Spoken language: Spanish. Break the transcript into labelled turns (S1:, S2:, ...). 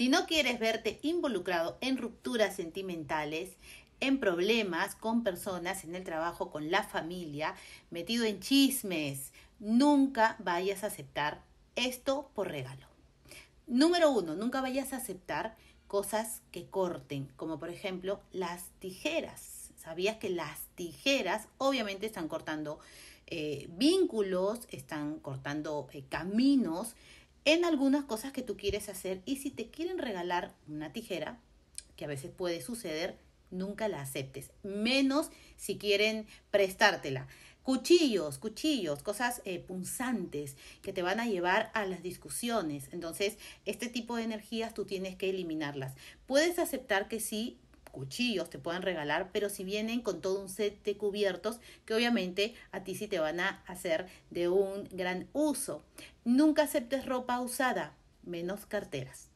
S1: Si no quieres verte involucrado en rupturas sentimentales, en problemas con personas, en el trabajo, con la familia, metido en chismes, nunca vayas a aceptar esto por regalo. Número uno, nunca vayas a aceptar cosas que corten, como por ejemplo las tijeras. Sabías que las tijeras obviamente están cortando eh, vínculos, están cortando eh, caminos, en algunas cosas que tú quieres hacer y si te quieren regalar una tijera, que a veces puede suceder, nunca la aceptes, menos si quieren prestártela. Cuchillos, cuchillos, cosas eh, punzantes que te van a llevar a las discusiones. Entonces, este tipo de energías tú tienes que eliminarlas. Puedes aceptar que sí cuchillos te pueden regalar, pero si vienen con todo un set de cubiertos que obviamente a ti sí te van a hacer de un gran uso. Nunca aceptes ropa usada, menos carteras.